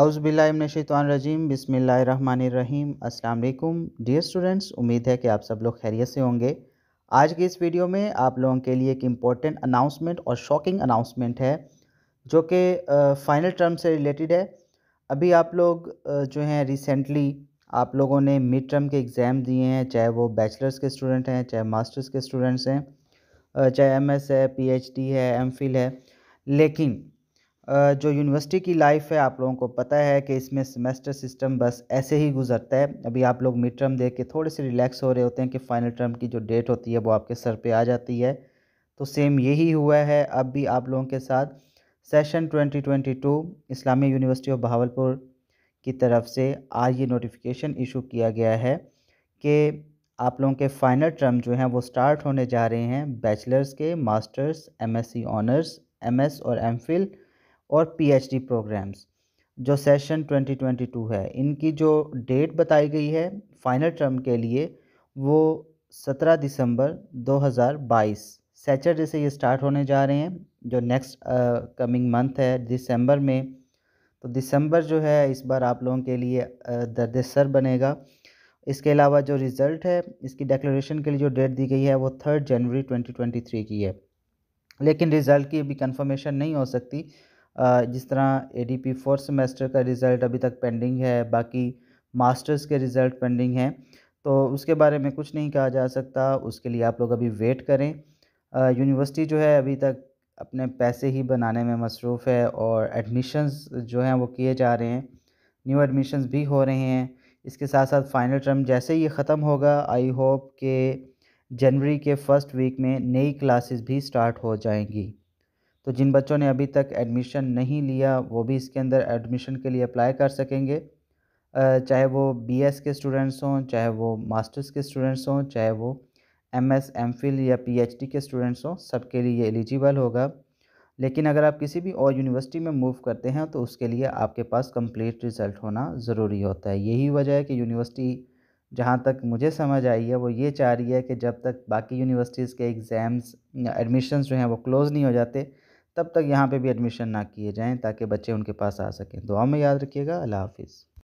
अउज़बिल्लाशतवानरजीम बसमीम अल्लाम dear students उम्मीद है कि आप सब लोग खैरियत से होंगे आज की इस वीडियो में आप लोगों के लिए एक इम्पॉर्टेंट अनाउंसमेंट और शॉकिंग अनाउंसमेंट है जो कि फ़ाइनल टर्म से रिलेटेड है अभी आप लोग जो हैं रिसेंटली आप लोगों ने मिड टर्म के एग्ज़ाम दिए हैं चाहे वो बैचलर्स के स्टूडेंट हैं चाहे मास्टर्स के स्टूडेंट्स हैं चाहे एम है पी है एम है लेकिन जो यूनिवर्सिटी की लाइफ है आप लोगों को पता है कि इसमें सेमेस्टर सिस्टम बस ऐसे ही गुजरता है अभी आप लोग मिड टर्म देख के थोड़े से रिलैक्स हो रहे होते हैं कि फाइनल टर्म की जो डेट होती है वो आपके सर पे आ जाती है तो सेम यही हुआ है अब भी आप लोगों के साथ session 2022 Islami university of Bahawalpur की तरफ से आज ये नोटिफिकेशन इशू किया गया है कि आप लोगों के फाइनल टर्म जो हैं वो स्टार्ट होने जा रहे हैं बैचलर्स के मास्टर्स एम ऑनर्स एम और एम और पीएचडी प्रोग्राम्स जो सेशन 2022 है इनकी जो डेट बताई गई है फाइनल टर्म के लिए वो 17 दिसंबर 2022 सैटरडे से ये स्टार्ट होने जा रहे हैं जो नेक्स्ट कमिंग मंथ है दिसंबर में तो दिसंबर जो है इस बार आप लोगों के लिए दर्द सर बनेगा इसके अलावा जो रिज़ल्ट है इसकी डेक्लेशन के लिए जो डेट दी गई है वो थर्ड जनवरी 2023 की है लेकिन रिज़ल्ट की अभी कंफर्मेशन नहीं हो सकती जिस तरह A D P fourth semester का रिज़ल्ट अभी तक पेंडिंग है बाकी मास्टर्स के रिज़ल्ट पेंडिंग हैं तो उसके बारे में कुछ नहीं कहा जा सकता उसके लिए आप लोग अभी वेट करें यूनिवर्सिटी जो है अभी तक अपने पैसे ही बनाने में मसरूफ़ है और एडमिशन्स जो हैं वो किए जा रहे हैं न्यू एडमिशन्स भी हो रहे हैं इसके साथ साथ फाइनल टर्म जैसे ये ख़त्म होगा आई होप के जनवरी के फर्स्ट वीक में नई क्लासेस भी स्टार्ट हो जाएंगी तो जिन बच्चों ने अभी तक एडमिशन नहीं लिया वो भी इसके अंदर एडमिशन के लिए अप्लाई कर सकेंगे चाहे वो बीएस के स्टूडेंट्स हों चाहे वो मास्टर्स के स्टूडेंट्स हों चाहे वो एम एस एम फिल या पीएचडी के स्टूडेंट्स हों सबके लिए एलिजिबल होगा लेकिन अगर आप किसी भी और यूनिवर्सिटी में मूव करते हैं तो उसके लिए आपके पास कंप्लीट रिज़ल्ट होना ज़रूरी होता है यही वजह है कि यूनिवर्सिटी जहाँ तक मुझे समझ आई है वो ये चाह रही है कि जब तक बाकी यूनिवर्सिटीज़ के एग्ज़ाम्स एडमिशन्स जो हैं वो क्लोज़ नहीं हो जाते तब तक यहाँ पे भी एडमिशन ना किए जाएँ ताकि बच्चे उनके पास आ सकें दुआ में याद रखिएगा अल्लाह हाफिज़